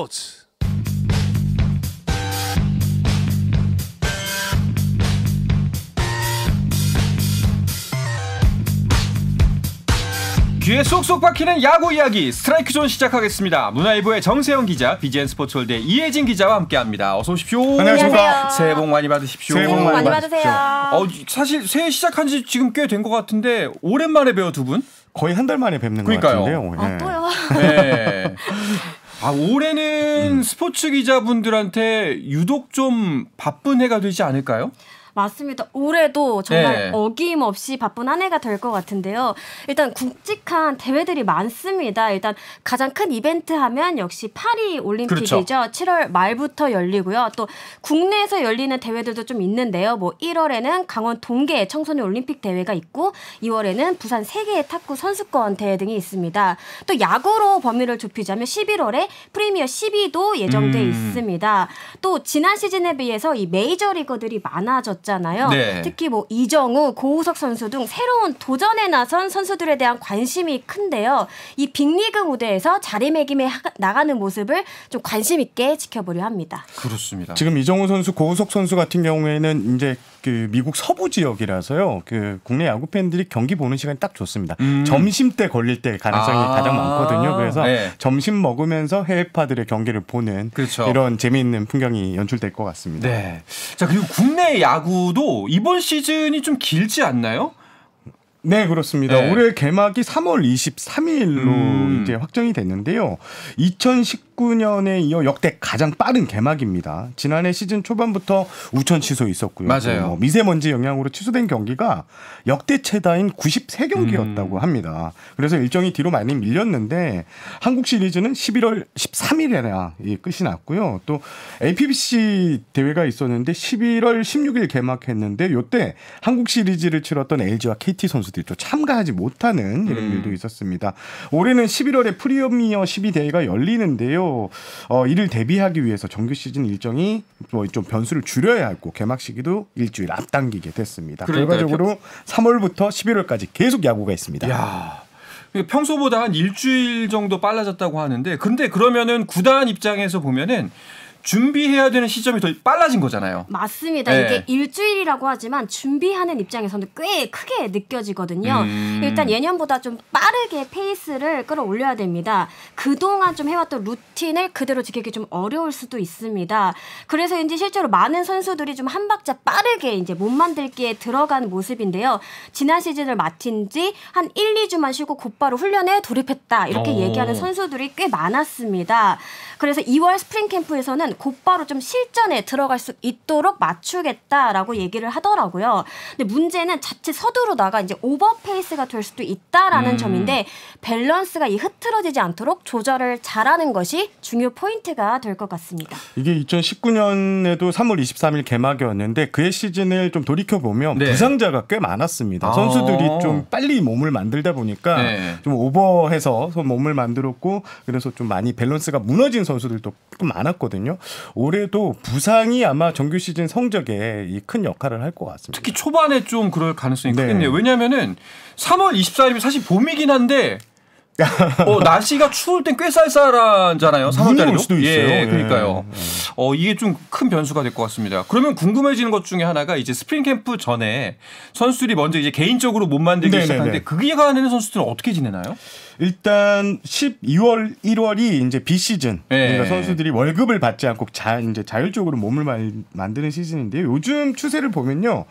스포츠 귀에 쏙쏙 박히는 야구 이야기 스트라이크 존 시작하겠습니다. 문화일보의 정세영 기자, BGN 스포츠홀드의 이혜진 기자와 함께합니다. 어서 오십시오. 안녕하십니까. 새해 복 많이 받으십시오. 새해 복 많이, 받으세요. 어, 사실 새해 시작한 지 지금 꽤 된 것 같은데 오랜만에 뵈요 두 분. 거의 한 달 만에 뵙는 거러니까요것 같은데요. 예. 아, 또요. 네. 아 올해는 음. 스포츠 기자분들한테 유독 좀 바쁜 해가 되지 않을까요? 맞습니다. 올해도 정말 네. 어김없이 바쁜 한 해가 될 것 같은데요. 일단 굵직한 대회들이 많습니다. 일단 가장 큰 이벤트 하면 역시 파리 올림픽이죠. 그렇죠. 7월 말부터 열리고요. 또 국내에서 열리는 대회들도 좀 있는데요. 뭐 1월에는 강원 동계 청소년 올림픽 대회가 있고 2월에는 부산 세계 탁구 선수권 대회 등이 있습니다. 또 야구로 범위를 좁히자면 11월에 프리미어 12도 예정돼 음. 있습니다. 또 지난 시즌에 비해서 이 메이저리거들이 많아졌 많아잖아요 네. 특히 뭐 이정우, 고우석 선수 등 새로운 도전에 나선 선수들에 대한 관심이 큰데요. 이 빅리그 무대에서 자리매김에 나가는 모습을 좀 관심 있게 지켜보려 합니다. 그렇습니다. 지금 이정우 선수, 고우석 선수 같은 경우에는 이제 그 미국 서부 지역이라서요. 그 국내 야구 팬들이 경기 보는 시간이 딱 좋습니다. 음. 점심 때 걸릴 때 가능성이 아. 가장 많거든요. 그래서 네. 점심 먹으면서 해외파들의 경기를 보는 그렇죠. 이런 재미있는 풍경이 연출될 것 같습니다. 네. 자 그리고 국내 야구 야구도 이번 시즌이 좀 길지 않나요? 네, 그렇습니다. 네. 올해 개막이 3월 23일로 음. 이제 확정이 됐는데요. 2019 2019년에 이어 역대 가장 빠른 개막입니다. 지난해 시즌 초반부터 우천 취소 있었고요. 맞아요. 뭐 미세먼지 영향으로 취소된 경기가 역대 최다인 93경기였다고 음. 합니다. 그래서 일정이 뒤로 많이 밀렸는데 한국 시리즈는 11월 13일에나 끝이 났고요. 또 APBC 대회가 있었는데 11월 16일 개막했는데 이때 한국 시리즈를 치렀던 LG와 KT 선수들이 또 참가하지 못하는 이런 음. 일도 있었습니다. 올해는 11월에 프리미어 12대회가 열리는데요. 또 어, 이를 대비하기 위해서 정규 시즌 일정이 뭐좀 변수를 줄여야 했고 개막 시기도 일주일 앞당기게 됐습니다. 그러니까요. 결과적으로 3월부터 11월까지 계속 야구가 있습니다. 야 그 평소보다 한 일주일 정도 빨라졌다고 하는데 근데 그러면은 구단 입장에서 보면은 준비해야 되는 시점이 더 빨라진 거잖아요. 맞습니다. 네. 이게 일주일이라고 하지만 준비하는 입장에서는 꽤 크게 느껴지거든요. 음. 일단 예년보다 좀 빠르게 페이스를 끌어올려야 됩니다. 그동안 좀 해왔던 루틴을 그대로 지키기 좀 어려울 수도 있습니다. 그래서인제 실제로 많은 선수들이 좀 한 박자 빠르게 이제 몸 만들기에 들어간 모습인데요. 지난 시즌을 마친 지 한 1, 2주만 쉬고 곧바로 훈련에 돌입했다. 이렇게 오. 얘기하는 선수들이 꽤 많았습니다. 그래서 2월 스프링 캠프에서는 곧바로 좀 실전에 들어갈 수 있도록 맞추겠다라고 얘기를 하더라고요. 근데 문제는 자칫 서두르다가 이제 오버페이스가 될 수도 있다라는 음. 점인데 밸런스가 이 흐트러지지 않도록 조절을 잘하는 것이 중요 포인트가 될 것 같습니다. 이게 2019년에도 3월 23일 개막이었는데 그해 시즌을 좀 돌이켜 보면 네. 부상자가 꽤 많았습니다. 아. 선수들이 좀 빨리 몸을 만들다 보니까 네. 좀 오버해서 몸을 만들었고 그래서 좀 많이 밸런스가 무너진 선수들도 조금 많았거든요. 올해도 부상이 아마 정규 시즌 성적에 이 큰 역할을 할 것 같습니다. 특히 초반에 좀 그럴 가능성이 네. 크겠네요. 왜냐하면은 3월 24일이 사실 봄이긴 한데 어, 날씨가 추울 땐 꽤 쌀쌀하잖아요. 3월달에도. 수도 있어요. 예, 네. 그러니까요. 네. 어, 이게 좀 큰 변수가 될 것 같습니다. 그러면 궁금해지는 것 중에 하나가 이제 스프링 캠프 전에 선수들이 먼저 이제 개인적으로 몸 만들기 네네네. 네, 시작하는데 그게 관련된 선수들은 어떻게 지내나요? 일단 12월, 1월이 이제 비시즌. 예. 그러니까 선수들이 월급을 받지 않고 자, 이제 자율적으로 몸을 말, 만드는 시즌인데요. 요즘 추세를 보면요.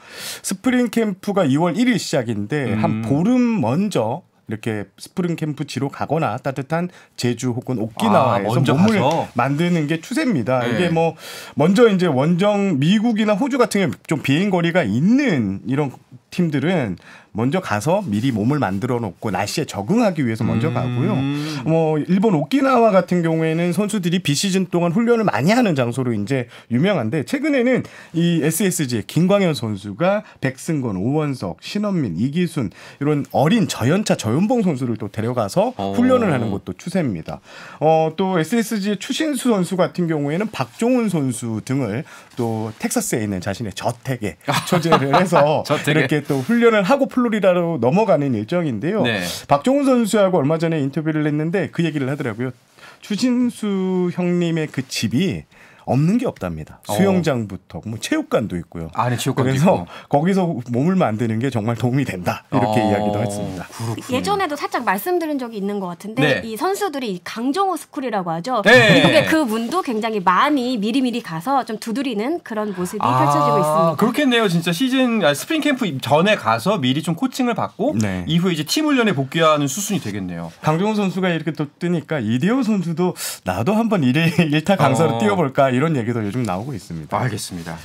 스프링 캠프가 2월 1일 시작인데 음. 한 보름 먼저 이렇게 스프링 캠프지로 가거나 따뜻한 제주 혹은 오키나와에서 아, 몸을 가서? 만드는 게 추세입니다. 네. 이게 뭐 먼저 이제 원정 미국이나 호주 같은 게좀 비행 거리가 있는 이런 팀들은 먼저 가서 미리 몸을 만들어 놓고 날씨에 적응하기 위해서 먼저 음. 가고요. 뭐 일본 오키나와 같은 경우에는 선수들이 비시즌 동안 훈련을 많이 하는 장소로 이제 유명한데 최근에는 이 SSG의 김광현 선수가 백승건, 오원석, 신원민, 이기순 이런 어린 저연차 저연봉 선수를 또 데려가서 어. 훈련을 하는 것도 추세입니다. 어, 또 SSG의 추신수 선수 같은 경우에는 박종훈 선수 등을 또 텍사스에 있는 자신의 저택에 아. 초재를 해서 저택에. 이렇게 또 훈련을 하고 플로 플로리라로 넘어가는 일정인데요. 네. 박종훈 선수하고 얼마 전에 인터뷰를 했는데 그 얘기를 하더라고요. 추진수 형님의 그 집이 없는 게 없답니다. 어. 수영장부터 뭐 체육관도 있고요. 안에 아, 네, 체육관도 그래서 있고. 거기서 몸을 만드는 게 정말 도움이 된다 이렇게 어, 이야기도 했습니다. 그렇군요. 예전에도 살짝 말씀드린 적이 있는 것 같은데 네. 이 선수들이 강정호 스쿨이라고 하죠. 네. 미국의 그 문도 굉장히 많이 미리미리 가서 좀 두드리는 그런 모습이 아, 펼쳐지고 있습니다. 그렇겠네요. 진짜 시즌 아, 스프링 캠프 전에 가서 미리 좀 코칭을 받고 네. 이후에 이제 팀 훈련에 복귀하는 수순이 되겠네요. 강정호 선수가 이렇게 또 뜨니까 이디오 선수도 나도 한번 일일 1타 강사로 어. 뛰어볼까 이런 얘기도 요즘 나오고 있습니다. 알겠습니다.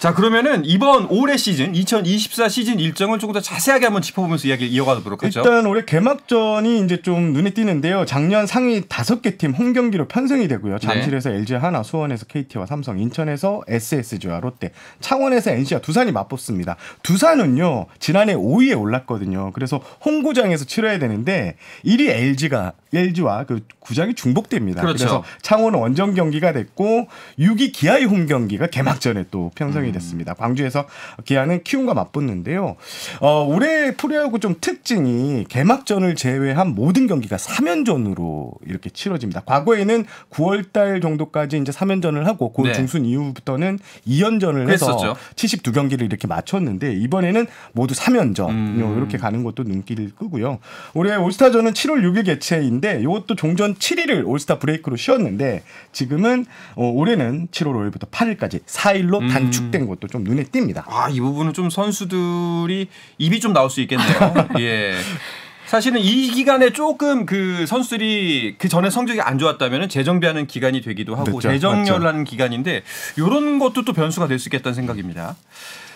자, 그러면은 이번 올해 시즌 2024 시즌 일정을 조금 더 자세하게 한번 짚어보면서 이야기를 이어가도록 하죠. 일단 올해 개막전이 이제 좀 눈에 띄는데요. 작년 상위 5개팀 홈 경기로 편성이 되고요. 네. 잠실에서 네. LG 하나, 수원에서 KT와 삼성, 인천에서 SSG와 롯데, 창원에서 NC와 두산이 맞붙습니다. 두산은요. 지난해 5위에 올랐거든요. 그래서 홍구장에서 치러야 되는데 1위 LG가 LG와 그 구장이 중복됩니다. 그렇죠. 그래서 창원 원정 경기가 됐고 6위 기아의 홈 경기가 개막전에 또 편성이 확정이 음. 됐습니다. 광주에서 기아는 키움과 맞붙는데요. 어, 올해 프로야구 좀 특징이 개막전을 제외한 모든 경기가 3연전으로 이렇게 치러집니다. 과거에는 9월달 정도까지 이제 3연전을 하고 그 네. 중순 이후부터는 2연전을 그랬었죠. 해서 72경기를 이렇게 맞췄는데 이번에는 모두 3연전 음. 이렇게 가는 것도 눈길을 끄고요. 올해 올스타전은 7월 6일 개최인데 이것도 종전 7일을 올스타 브레이크로 쉬었는데 지금은 어, 올해는 7월 5일부터 8일까지 4일로 음. 단축된 된 것도 좀 눈에 띕니다. 아, 이 부분은 좀 선수들이 입이 좀 나올 수 있겠네요. 예. 사실은 이 기간에 조금 그 선수들이 그 전에 성적이 안 좋았다면 재정비하는 기간이 되기도 하고 재정렬 하는 기간인데 이런 것도 또 변수가 될 수 있겠다는 생각입니다.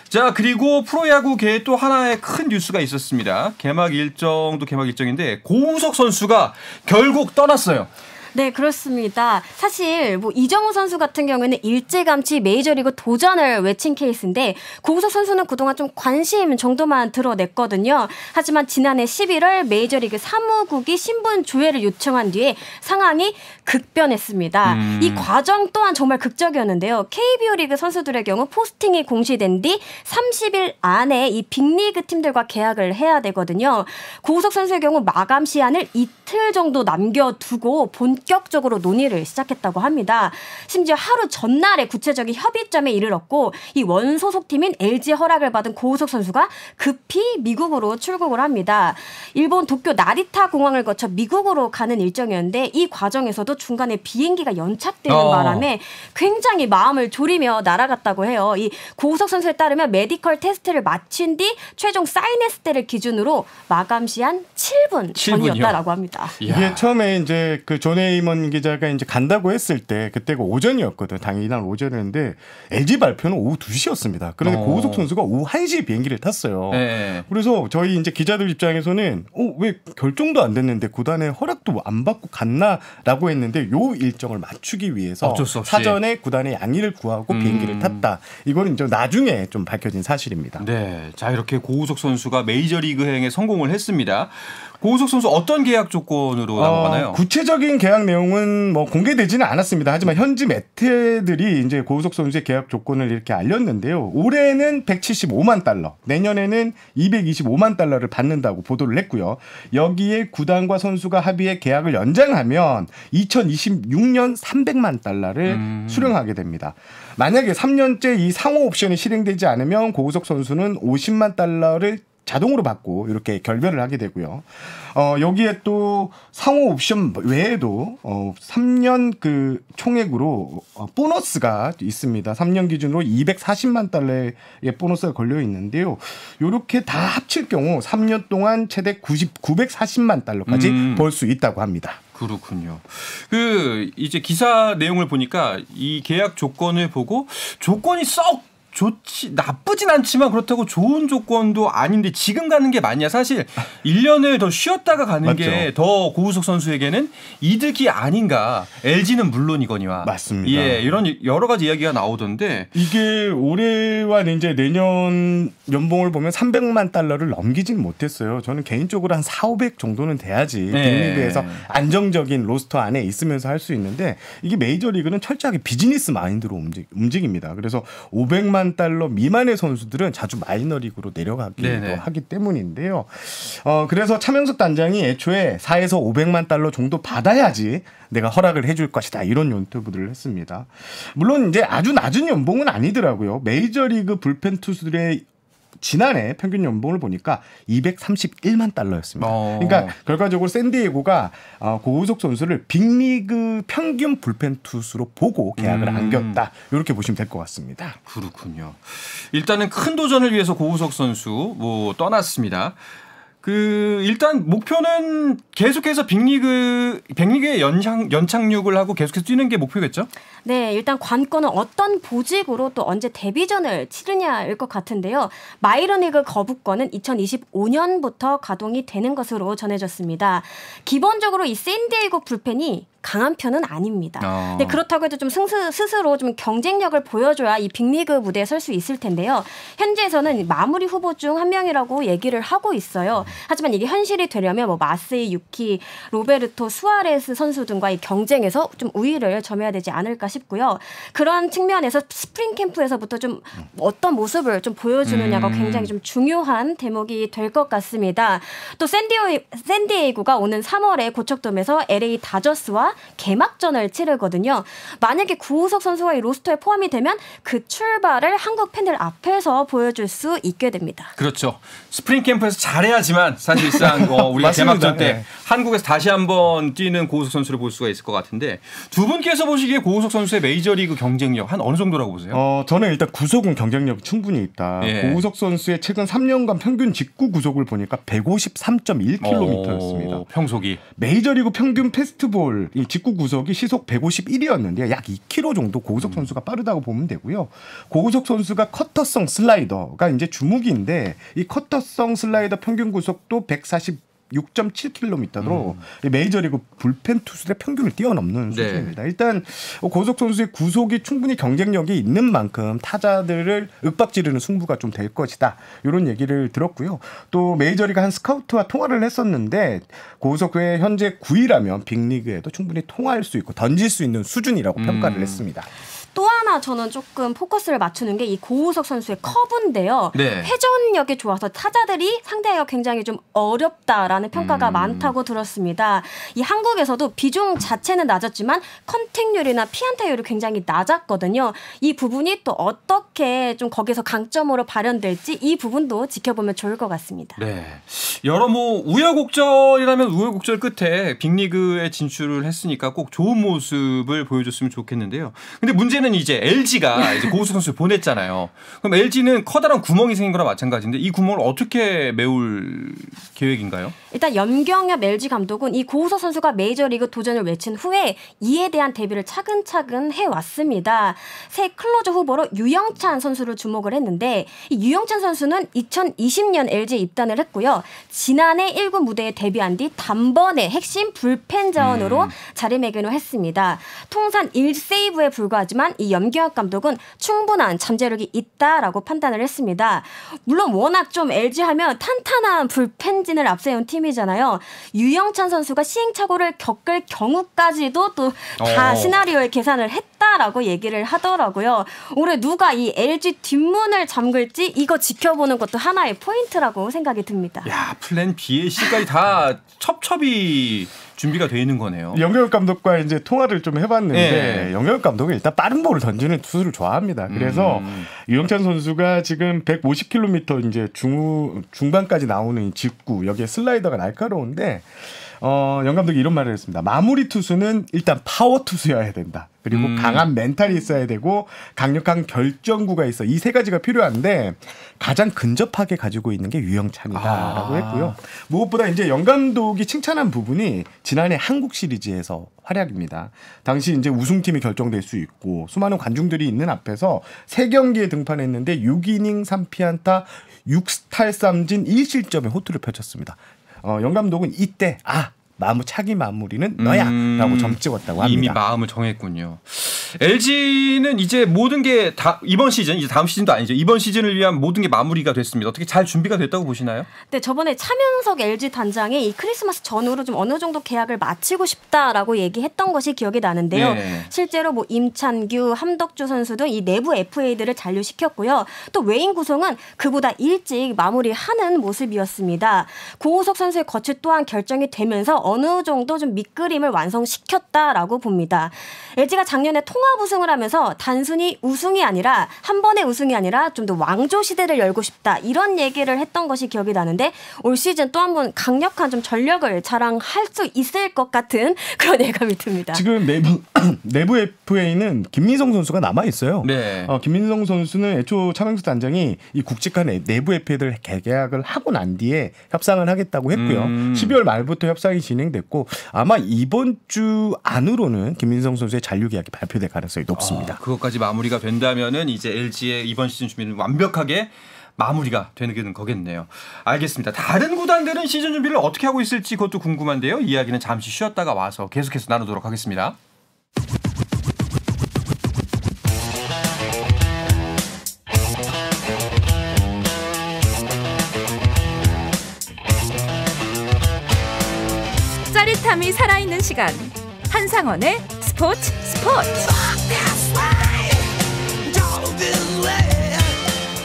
자 그리고 프로야구계에 또 하나의 큰 뉴스가 있었습니다. 개막 일정도 개막 일정인데 고우석 선수가 결국 떠났어요. 네, 그렇습니다. 사실 뭐 이정우 선수 같은 경우는 에일제감치 메이저리그 도전을 외친 케이스인데 고우석 선수는 그동안 좀 관심 정도만 드러냈거든요. 하지만 지난해 11월 메이저리그 사무국이 신분 조회를 요청한 뒤에 상황이 급변했습니다. 음. 이 과정 또한 정말 극적이었는데요. KBO 리그 선수들의 경우 포스팅이 공시된 뒤 30일 안에 이 빅리그 팀들과 계약을 해야 되거든요. 고우석 선수의 경우 마감 시한을 이틀 정도 남겨두고 본격적으로 논의를 시작했다고 합니다. 심지어 하루 전날에 구체적인 협의점에 이르렀고 이 원소속 팀인 LG 허락을 받은 고우석 선수가 급히 미국으로 출국을 합니다. 일본 도쿄 나리타 공항을 거쳐 미국으로 가는 일정이었는데 이 과정에서도 중간에 비행기가 연착되는 어. 바람에 굉장히 마음을 졸이며 날아갔다고 해요. 이 고우석 선수에 따르면 메디컬 테스트를 마친 뒤 최종 사인했을 때를 기준으로 마감 시한 7분 전이었다라고 합니다. 이야. 이게 처음에 이제 그조에이먼 기자가 이제 간다고 했을 때 그때가 오전이었거든. 당일 연날 오전이었는데 LG 발표는 오후 2시였습니다. 그런데 어. 고우석 선수가 오후 1시 비행기를 탔어요. 네. 그래서 저희 이제 기자들 입장에서는 어, 왜 결정도 안 됐는데 구단의 허락도 안 받고 갔나라고 했는데 있는데 요 일정을 맞추기 위해서 사전에 구단의 양해를 구하고 음. 비행기를 탔다. 이거는 이제 나중에 좀 밝혀진 사실입니다. 네, 자 이렇게 고우석 선수가 메이저리그행에 성공을 했습니다. 고우석 선수 어떤 계약 조건으로 어, 넘어나요 구체적인 계약 내용은 뭐 공개되지는 않았습니다. 하지만 현지 매체들이 이제 고우석 선수의 계약 조건을 이렇게 알렸는데요. 올해는 175만 달러, 내년에는 225만 달러를 받는다고 보도를 했고요. 여기에 구단과 선수가 합의해 계약을 연장하면 2026년 300만 달러를 음. 수령하게 됩니다. 만약에 3년째 이 상호 옵션이 실행되지 않으면 고우석 선수는 50만 달러를 자동으로 받고 이렇게 결별을 하게 되고요. 어, 여기에 또 상호 옵션 외에도 어, 3년 그 총액으로 어, 보너스가 있습니다. 3년 기준으로 240만 달러의 보너스가 걸려 있는데요. 요렇게 다 합칠 경우 3년 동안 최대 90, 940만 달러까지 음. 벌수 있다고 합니다. 그렇군요. 그 이제 기사 내용을 보니까 이 계약 조건을 보고 조건이 썩 좋지 나쁘진 않지만 그렇다고 좋은 조건도 아닌데 지금 가는 게 맞냐 사실 1년을 더 쉬었다가 가는 게 더 고우석 선수에게는 이득이 아닌가 LG는 물론이거니와 맞습니다. 예 이런 여러 가지 이야기가 나오던데 이게 올해와 이제 내년 연봉을 보면 300만 달러를 넘기진 못했어요. 저는 개인적으로 한 4, 500 정도는 돼야지 네. 빅리그에서 안정적인 로스터 안에 있으면서 할 수 있는데 이게 메이저리그는 철저하게 비즈니스 마인드로 움직, 움직입니다. 그래서 500만 2천만 달러 미만의 선수들은 자주 마이너리그로 내려가기도 네네. 하기 때문인데요. 어, 그래서 차명숙 단장이 애초에 4에서 500만 달러 정도 받아야지 내가 허락을 해줄 것이다 이런 연투부들을 했습니다. 물론 이제 아주 낮은 연봉은 아니더라고요. 메이저리그 불펜 투수들의 지난해 평균 연봉을 보니까 231만 달러였습니다. 어. 그러니까 결과적으로 샌디에고가 어, 고우석 선수를 빅리그 평균 불펜 투수로 보고 계약을 음. 안겼다. 이렇게 보시면 될 것 같습니다. 그렇군요. 일단은 큰 도전을 위해서 고우석 선수 뭐 떠났습니다. 그 일단 목표는 계속해서 빅리그 빅리그의 연장 연착륙을 하고 계속해서 뛰는 게 목표겠죠? 네, 일단 관건은 어떤 보직으로 또 언제 데뷔전을 치르냐일 것 같은데요. 마이너리그 거부권은 2025년부터 가동이 되는 것으로 전해졌습니다. 기본적으로 이 샌디에이고 불펜이 강한 편은 아닙니다. 어. 근데 그렇다고 해도 좀 승스, 스로좀 경쟁력을 보여줘야 이 빅리그 무대에 설 수 있을 텐데요. 현재에서는 마무리 후보 중 한 명이라고 얘기를 하고 있어요. 하지만 이게 현실이 되려면 뭐 마스이 유키, 로베르토, 수아레스 선수 등과의 경쟁에서 좀 우위를 점해야 되지 않을까 싶고요. 그런 측면에서 스프링 캠프에서부터 좀 어떤 모습을 좀 보여주느냐가 음. 굉장히 좀 중요한 대목이 될 것 같습니다. 또 샌디오, 샌디에이구가 오는 3월에 고척돔에서 LA 다저스와 개막전을 치르거든요. 만약에 구호석 선수가 이 로스터에 포함이 되면 그 출발을 한국 팬들 앞에서 보여줄 수 있게 됩니다. 그렇죠. 스프링 캠프에서 잘해야지만 사실상 어, 우리 개막전 때 네. 한국에서 다시 한번 뛰는 고우석 선수를 볼 수가 있을 것 같은데 두 분께서 보시기에 고우석 선수의 메이저리그 경쟁력 한 어느 정도라고 보세요? 어, 저는 일단 구속은 경쟁력 충분히 있다. 예. 고우석 선수의 최근 3년간 평균 직구 구속을 보니까 153.1km였습니다. 평속이 메이저리그 평균 페스트볼 이 직구 구속이 시속 151이었는데 약 2km 정도 고우석 음. 선수가 빠르다고 보면 되고요. 고우석 선수가 커터성 슬라이더가 이제 주무기인데 이 커터성 슬라이더 평균 구속도 140 6.7km로 음. 메이저리그 불펜 투수들의 평균을 뛰어넘는 네. 수준입니다. 일단 고속 선수의 구속이 충분히 경쟁력이 있는 만큼 타자들을 윽박지르는 승부가 좀 될 것이다. 이런 얘기를 들었고요. 또 메이저리그 한 스카우트와 통화를 했었는데 고속의 현재 9위라면 빅리그에도 충분히 통화할 수 있고 던질 수 있는 수준이라고 음. 평가를 했습니다. 또 하나 저는 조금 포커스를 맞추는 게 이 고우석 선수의 커브인데요. 네. 회전력이 좋아서 타자들이 상대하기가 굉장히 좀 어렵다라는 평가가 음. 많다고 들었습니다. 이 한국에서도 비중 자체는 낮았지만 컨택률이나 피안타율이 굉장히 낮았거든요. 이 부분이 또 어떻게 좀 거기서 강점으로 발현될지 이 부분도 지켜보면 좋을 것 같습니다. 네. 여러 뭐 우여곡절이라면 우여곡절 끝에 빅리그에 진출을 했으니까 꼭 좋은 모습을 보여줬으면 좋겠는데요. 근데 문제는 이번는 이제 LG가 이제 고우수 선수를 보냈잖아요. 그럼 LG는 커다란 구멍이 생긴 거랑 마찬가지인데 이 구멍을 어떻게 메울 계획인가요? 일단 염경엽 LG 감독은 이 고우수 선수가 메이저리그 도전을 외친 후에 이에 대한 대비를 차근차근 해왔습니다. 새 클로저 후보로 유영찬 선수를 주목을 했는데 이 유영찬 선수는 2020년 LG에 입단을 했고요. 지난해 1군 무대에 데뷔한 뒤 단번에 핵심 불펜 자원으로 음. 자리매김을 했습니다. 통산 1세이브에 불과하지만 이 염기학 감독은 충분한 잠재력이 있다라고 판단을 했습니다. 물론 워낙 좀 LG 하면 탄탄한 불펜진을 앞세운 팀이잖아요. 유영찬 선수가 시행착오를 겪을 경우까지도 또다 어. 시나리오에 계산을 했다라고 얘기를 하더라고요. 올해 누가 이 LG 뒷문을 잠글지 이거 지켜보는 것도 하나의 포인트라고 생각이 듭니다. 야 플랜 B의 C까지 다 첩첩이 준비가 돼 있는 거네요. 영경 감독과 이제 통화를 좀 해봤는데 예. 영경 감독이 일단 빠른 볼을 던지는 투수를 좋아합니다. 그래서 음. 유영찬 선수가 지금 150km 이제 중 중반까지 나오는 직구 여기에 슬라이더가 날카로운데 어, 영 감독이 이런 말을 했습니다. 마무리 투수는 일단 파워 투수여야 된다. 그리고 음. 강한 멘탈이 있어야 되고 강력한 결정구가 있어 이 세 가지가 필요한데 가장 근접하게 가지고 있는 게 유영찬이다라고 아. 했고요. 무엇보다 이제 영 감독이 칭찬한 부분이 지난해 한국 시리즈에서 활약입니다. 당시 이제 우승팀이 결정될 수 있고 수많은 관중들이 있는 앞에서 세 경기에 등판했는데 6이닝 3피안타 6탈삼진 1실점의 호투를 펼쳤습니다. 어, 영 감독은 이때 아 마무 차기 마무리는 너야라고 음, 점 찍었다고 합니다. 이미 마음을 정했군요. LG는 이제 모든 게 다 이번 시즌 이제 다음 시즌도 아니죠. 이번 시즌을 위한 모든 게 마무리가 됐습니다. 어떻게 잘 준비가 됐다고 보시나요? 네, 저번에 차명석 LG 단장이 이 크리스마스 전후로 좀 어느 정도 계약을 마치고 싶다라고 얘기했던 것이 기억이 나는데요. 네. 실제로 뭐 임찬규, 함덕주 선수 등이 내부 FA들을 잔류시켰고요. 또 외인 구성은 그보다 일찍 마무리하는 모습이었습니다. 고우석 선수의 거취 또한 결정이 되면서 어느 정도 좀 밑그림을 완성시켰다라고 봅니다. LG가 작년에 통합 통합 우승을 하면서 단순히 우승이 아니라 한 번의 우승이 아니라 좀 더 왕조 시대를 열고 싶다 이런 얘기를 했던 것이 기억이 나는데 올 시즌 또 한 번 강력한 좀 전력을 자랑할 수 있을 것 같은 그런 예감이 듭니다. 지금 내부 내부 FA는 김민성 선수가 남아 있어요. 네. 어, 김민성 선수는 애초 차명수 단장이 이 국직한 내부 f a 들개 계약을 하고 난 뒤에 협상을 하겠다고 했고요. 음. 12월 말부터 협상이 진행됐고 아마 이번 주 안으로는 김민성 선수의 잔류 계약이 발표될. 될 가능성이 높습니다. 아, 그것까지 마무리가 된다면은 이제 LG의 이번 시즌 준비는 완벽하게 마무리가 되는 거겠네요. 알겠습니다. 다른 구단들은 시즌 준비를 어떻게 하고 있을지 그것도 궁금한데요. 이야기는 잠시 쉬었다가 와서 계속해서 나누도록 하겠습니다. 짜릿함이 살아있는 시간. 한상원의 스포츠 스포츠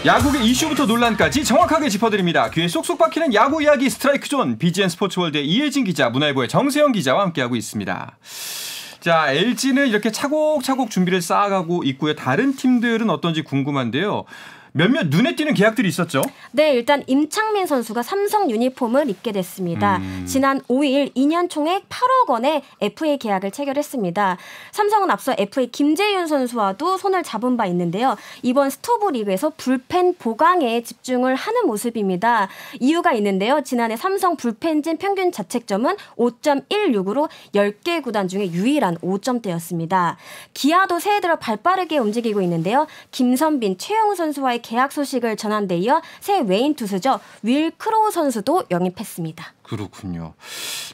야구의 이슈부터 논란까지 정확하게 짚어드립니다. 귀에 쏙쏙 박히는 야구 이야기 스트라이크 존 BGN 스포츠월드의 이혜진 기자, 문화일보의 정세영 기자와 함께하고 있습니다. 자, LG는 이렇게 차곡차곡 준비를 쌓아가고 있고요. 다른 팀들은 어떤지 궁금한데요. 몇몇 눈에 띄는 계약들이 있었죠. 네, 일단 임창민 선수가 삼성 유니폼을 입게 됐습니다. 음. 지난 5일 2년 총액 8억 원의 FA 계약을 체결했습니다. 삼성은 앞서 FA 김재윤 선수와도 손을 잡은 바 있는데요. 이번 스토브 리그에서 불펜 보강에 집중을 하는 모습입니다. 이유가 있는데요. 지난해 삼성 불펜진 평균 자책점은 5.16으로 10개 구단 중에 유일한 5점대였습니다. 기아도 새해 들어 발빠르게 움직이고 있는데요. 김선빈, 최영우 선수와의 계약 소식을 전한 데 이어 새 외인 투수죠. 윌 크로우 선수도 영입했습니다. 그렇군요.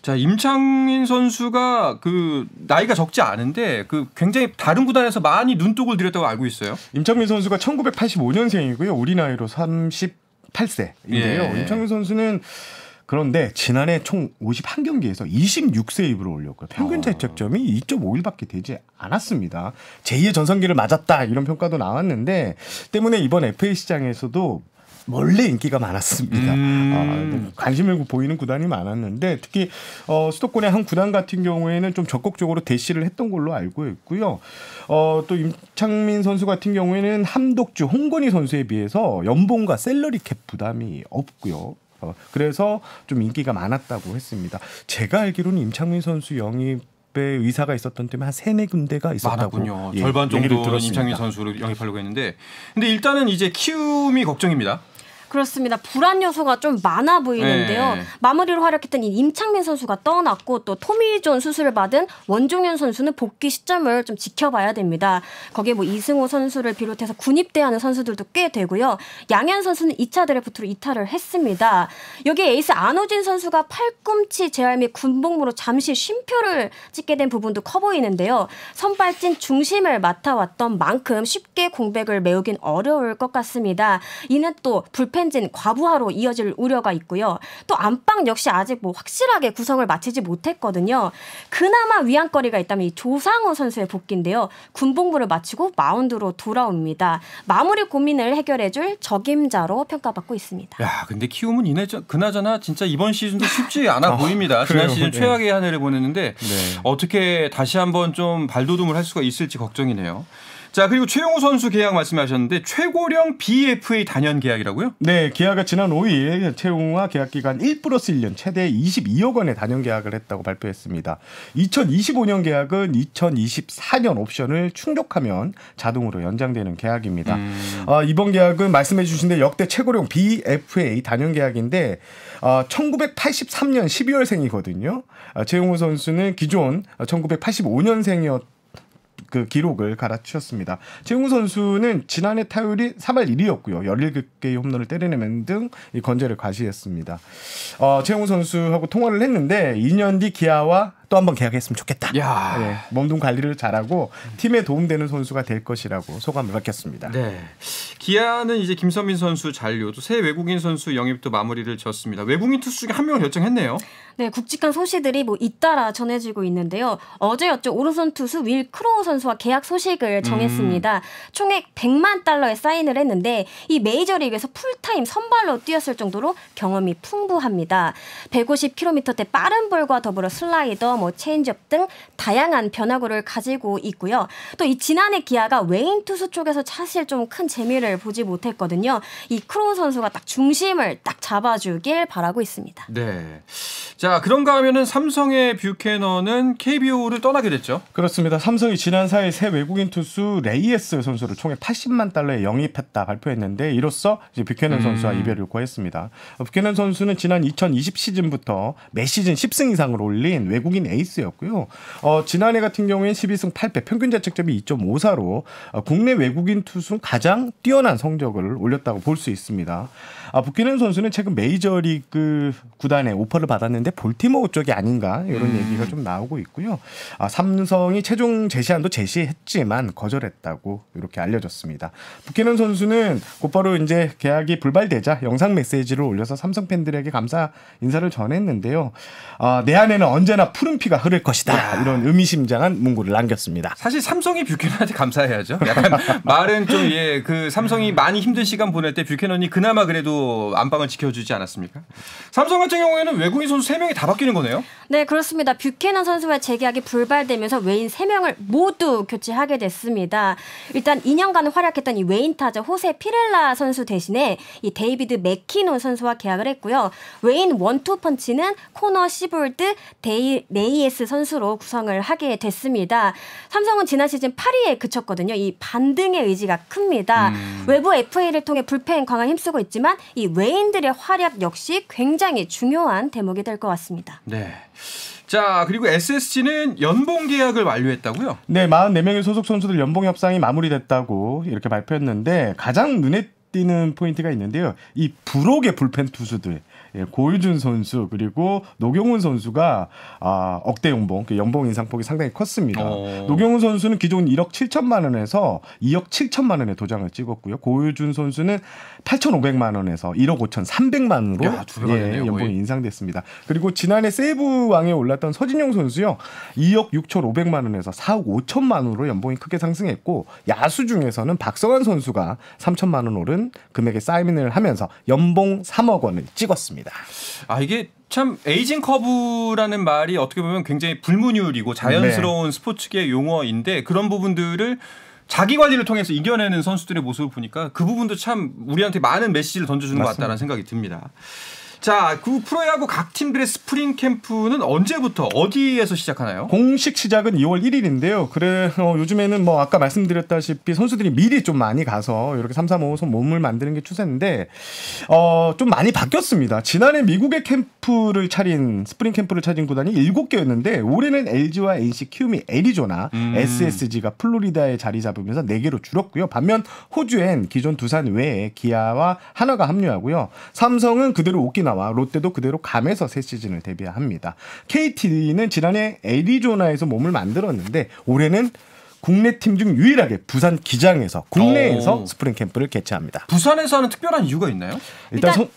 자, 임창민 선수가 그 나이가 적지 않은데 그 굉장히 다른 구단에서 많이 눈독을 들였다고 알고 있어요. 임창민 선수가 1985년생이고요. 우리 나이로 38세인데요. 예. 임창민 선수는 그런데 지난해 총 51경기에서 26세이브를 올렸고요. 평균 자책점이 아. 2.5일밖에 되지 않았습니다. 제2의 전성기를 맞았다 이런 평가도 나왔는데 때문에 이번 FA 시장에서도 원래 인기가 많았습니다. 음. 어, 아, 네. 관심을 보이는 구단이 많았는데 특히 어, 수도권의 한 구단 같은 경우에는 좀 적극적으로 대시를 했던 걸로 알고 있고요. 어, 또 임창민 선수 같은 경우에는 함독주, 홍건희 선수에 비해서 연봉과 셀러리캡 부담이 없고요. 어, 그래서 좀 인기가 많았다고 했습니다. 제가 알기로는 임창민 선수 영입 의사가 있었던 때문한 세네 군데가 있었다고 요 예, 절반 정도 임창민 선수를 영입하려고 했는데 근데 일단은 이제 키움이 걱정입니다. 그렇습니다. 불안 요소가 좀 많아 보이는데요. 네. 마무리로 활약했던 이 임창민 선수가 떠났고 또 토미존 수술을 받은 원종현 선수는 복귀 시점을 좀 지켜봐야 됩니다. 거기에 뭐 이승호 선수를 비롯해서 군입대하는 선수들도 꽤 되고요. 양현 선수는 2차 드래프트로 이탈을 했습니다. 여기에 에이스 안호진 선수가 팔꿈치 재활 및 군복무로 잠시 쉼표를 찍게 된 부분도 커 보이는데요. 선발진 중심을 맡아왔던 만큼 쉽게 공백을 메우긴 어려울 것 같습니다. 이는 또 불펜 신현진 과부하로 이어질 우려가 있고요. 또 안방 역시 아직 뭐 확실하게 구성을 마치지 못했거든요. 그나마 위안거리가 있다면 이 조상우 선수의 복귀인데요. 군복무를 마치고 마운드로 돌아옵니다. 마무리 고민을 해결해줄 적임자로 평가받고 있습니다. 야, 근데 키움은 이내 그나저나 진짜 이번 시즌도 쉽지 않아 아, 보입니다. 그래요. 지난 시즌 네. 최악의 한 해를 보냈는데 네. 어떻게 다시 한번 좀 발돋움을 할 수가 있을지 걱정이네요. 자 그리고 최용우 선수 계약 말씀하셨는데 최고령 BFA 단연 계약이라고요? 네계약은 지난 5일 최용우와 계약 기간 1 플러스 1년 최대 22억 원의 단연 계약을 했다고 발표했습니다. 2025년 계약은 2024년 옵션을 충족하면 자동으로 연장되는 계약입니다. 음. 어, 이번 계약은 말씀해주신 대 역대 최고령 BFA 단연 계약인데 어, 아, 1983년 12월생이거든요. 어, 아, 최용우 선수는 기존 1985년생이었 그 기록을 갈아치웠습니다. 최용우 선수는 지난해 타율이 3할 1위였고요. 17개의 홈런을 때려내는 등 건재를 과시했습니다. 어, 최용우 선수하고 통화를 했는데 2년 뒤 기아와 또 한 번 계약했으면 좋겠다. 네, 몸동 관리를 잘하고 팀에 도움되는 선수가 될 것이라고 소감을 밝혔습니다. 네. 기아는 이제 김선민 선수 잔류, 도새 외국인 선수 영입도 마무리를 지었습니다. 외국인 투수 중에 한 명을 결정했네요. 네, 굵직한 소식들이 뭐 잇따라 전해지고 있는데요. 어제였죠. 오른손 투수 윌 크로우 선수와 계약 소식을 음. 정했습니다. 음. 총액 100만 달러에 사인을 했는데 이 메이저리그에서 풀타임 선발로 뛰었을 정도로 경험이 풍부합니다. 150km대 빠른 볼과 더불어 슬라이더 뭐 체인지업 등 다양한 변화구를 가지고 있고요. 또 이 지난해 기아가 외인 투수 쪽에서 사실 좀 큰 재미를 보지 못했거든요. 이크로 선수가 딱 중심을 딱 잡아주길 바라고 있습니다. 네. 자 그런가 하면은 삼성의 뷰캐너는 KBO를 떠나게 됐죠. 그렇습니다. 삼성이 지난 4일 새 외국인 투수 레이에스 선수를 총액 80만 달러에 영입했다 발표했는데 이로써 이제 뷰캐넌 음. 선수와 이별을 고했습니다 뷰캐넌 선수는 지난 2020 시즌부터 매 시즌 10승 이상을 올린 외국인 에이스였고요. 어, 지난해 같은 경우엔 12승 8패 평균 자책점이 2.54로 어, 국내 외국인 투수 가장 뛰어난 성적을 올렸다고 볼 수 있습니다. 아, 부키는 선수는 최근 메이저리그 구단에 오퍼를 받았는데 볼티모어 쪽이 아닌가 이런 음. 얘기가 좀 나오고 있고요. 아, 삼성이 최종 제시안도 제시했지만 거절했다고 이렇게 알려졌습니다. 부키는 선수는 곧바로 이제 계약이 불발되자 영상 메시지를 올려서 삼성 팬들에게 감사 인사를 전했는데요. 아, 내 안에는 언제나 푸른 황피가 흐를 것이다. 이런 의미심장한 문구를 남겼습니다. 사실 삼성이 뷰캐넌한테 감사해야죠. 약간 말은 좀예그 삼성이 많이 힘든 시간 보낼 때 뷰캐넌이 그나마 그래도 안방을 지켜주지 않았습니까? 삼성 같은 경우에는 외국인 선수 3명이 다 바뀌는 거네요. 네, 그렇습니다. 뷰캐넌 선수와 재계약이 불발되면서 외인 3명을 모두 교체하게 됐습니다. 일단 2년간 활약했던 이 외인 타자 호세 피렐라 선수 대신에 이 데이비드 맥키노 선수와 계약을 했고요. 외인 원투 펀치는 코너 시볼드 데이, 네 AS 선수로 구성을 하게 됐습니다. 삼성은 지난 시즌 8위에 그쳤거든요. 이 반등의 의지가 큽니다. 음. 외부 FA를 통해 불펜 강한 힘쓰고 있지만 이 외인들의 활약 역시 굉장히 중요한 대목이 될 것 같습니다. 네. 자, 그리고 SSG는 연봉 계약을 완료했다고요? 네, 44명의 소속 선수들 연봉 협상이 마무리됐다고 이렇게 발표했는데 가장 눈에 띄는 포인트가 있는데요. 이 불혹의 불펜 투수들. 예, 고유준 선수 그리고 노경훈 선수가 아, 억대 연봉, 그 연봉 인상폭이 상당히 컸습니다. 어... 노경훈 선수는 기존 1억 7천만 원에서 2억 7천만 원의 도장을 찍었고요. 고유준 선수는 8,500만 원에서 1억 5천 3백만으로 원 예, 연봉이 거의. 인상됐습니다. 그리고 지난해 세이브 왕에 올랐던 서진용 선수요. 2억 6 5 0 0만 원에서 4억 5천만 원으로 연봉이 크게 상승했고 야수 중에서는 박성환 선수가 3천만 원 오른 금액의 사인을 하면서 연봉 3억 원을 찍었습니다. 있습니다. 아 이게 참 에이징 커브라는 말이 어떻게 보면 굉장히 불문율이고 자연스러운 네. 스포츠계 용어인데 그런 부분들을 자기 관리를 통해서 이겨내는 선수들의 모습을 보니까 그 부분도 참 우리한테 많은 메시지를 던져주는 맞습니다. 것 같다는 생각이 듭니다. 자, 그 프로야구 각 팀들의 스프링 캠프는 언제부터 어디에서 시작하나요? 공식 시작은 2월 1일인데요. 그래 어, 요즘에는 뭐 아까 말씀드렸다시피 선수들이 미리 좀 많이 가서 이렇게 3, 3, 5, 서 몸을 만드는 게 추세인데 어, 좀 많이 바뀌었습니다. 지난해 미국의 캠프를 차린 스프링 캠프를 차린 구단이 7개였는데 올해는 LG와 NC 키움이 애리조나, 음. SSG가 플로리다에 자리 잡으면서 4개로 줄었고요. 반면 호주엔 기존 두산 외에 기아와 하나가 합류하고요. 삼성은 그대로 오키 나와 롯데도 그대로 감에서 새 시즌을 대비합니다. KT는 지난해 애리조나에서 몸을 만들었는데 올해는 국내 팀 중 유일하게 부산 기장에서 국내에서 오. 어. 스프링 캠프를 개최합니다. 부산에서 하는 특별한 이유가 있나요? 일단, 일단 성,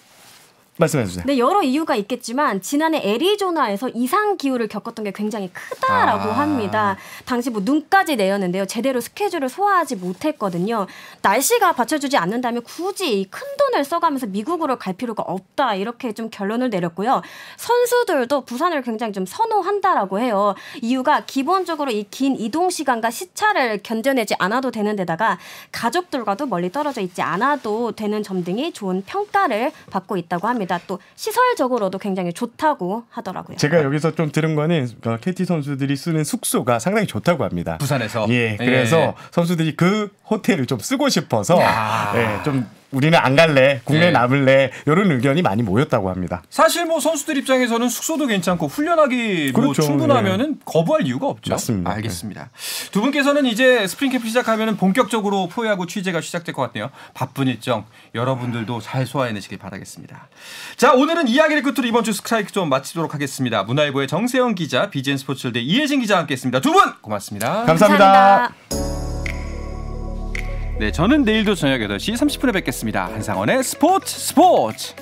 말씀해 주세요. 네, 여러 이유가 있겠지만 지난해 애리조나에서 이상 기후를 겪었던 게 굉장히 크다라고 아. 합니다. 당시 뭐 눈까지 내렸는데요. 제대로 스케줄을 소화하지 못했거든요. 날씨가 받쳐주지 않는다면 굳이 큰 돈을 써가면서 미국으로 갈 필요가 없다 이렇게 좀 결론을 내렸고요. 선수들도 부산을 굉장히 좀 선호한다라고 해요. 이유가 기본적으로 이 긴 이동 시간과 시차를 견뎌내지 않아도 되는 데다가 가족들과도 멀리 떨어져 있지 않아도 되는 점 등이 좋은 평가를 받고 있다고 합니다. 있니다또 시설적으로도 굉장히 좋다고 하더라고요. 제가 여기서 좀 들은 거는 KT 어, 선수들이 쓰는 숙소가 상당히 좋다고 합니다. 부산에서. 예. 그래서 예. 선수들이 그 호텔을 좀 쓰고 싶어서 예, 좀 우리는 안 갈래 국내 네. 남을래 이런 의견이 많이 모였다고 합니다. 사실 뭐 선수들 입장에서는 숙소도 괜찮고 훈련하기 뭐 그렇죠. 뭐 충분하면은 네. 거부할 이유가 없죠. 맞습니다. 알겠습니다. 네. 두 분께서는 이제 스프링 캠프 시작하면은 본격적으로 포하고 취재가 시작될 것 같네요. 바쁜 일정 여러분들도 잘 소화해내시길 바라겠습니다. 자 오늘은 이야기를 끝으로 이번 주 스트라이크 좀 마치도록 하겠습니다. 문화일보의 정세영 기자, 비젠 스포츠대 이혜진 기자 함께했습니다. 두 분 고맙습니다 감사합니다. 감사합니다. 네, 저는 내일도 저녁 8시 30분에 뵙겠습니다. 한상원의 스포츠 스포츠!